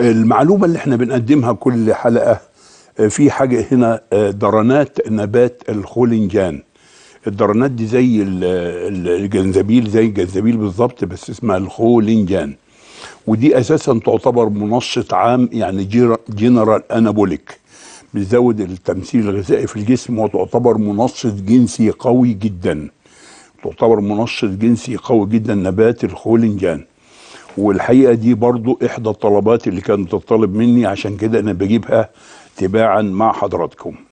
المعلومه اللي احنا بنقدمها كل حلقه آه، في حاجه هنا آه، درنات نبات الخولنجان الدرنات دي زي الجنزبيل زي الجنزبيل بالظبط بس اسمها الخولنجان ودي اساسا تعتبر منشط عام يعني جنرال انابوليك بتزود التمثيل الغذائي في الجسم وتعتبر منشط جنسي قوي جدا تعتبر منشط جنسي قوي جدا نبات الخولنجان والحقيقه دي برضو احدى الطلبات اللي كانت تطلب مني عشان كده انا بجيبها تباعا مع حضراتكم